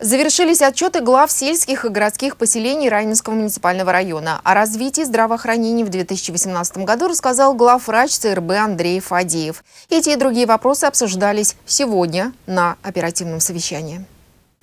Завершились отчеты глав сельских и городских поселений Раменского муниципального района. О развитии здравоохранения в 2018 году рассказал главврач ЦРБ Андрей Фадеев. Эти и другие вопросы обсуждались сегодня на оперативном совещании.